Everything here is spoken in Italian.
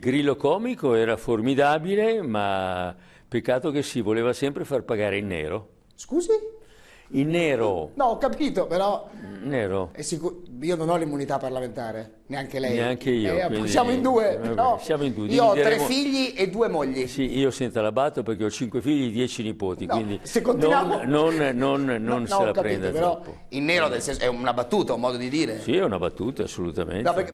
Grillo comico era formidabile, ma peccato che si voleva sempre far pagare in nero. Scusi? In nero. No, ho capito, però... Mm, nero. Sicur- io non ho l'immunità parlamentare, neanche lei. Neanche io. Eh, quindi... Siamo in due. Vabbè, Siamo in due. Io ho tre figli e due mogli. Sì, io senza la batto perché ho cinque figli e dieci nipoti, no, quindi se continuiamo... non, non, non, non no, se la prende. però troppo. In nero senso, è una battuta, un modo di dire. Sì, è una battuta, assolutamente. No, perché...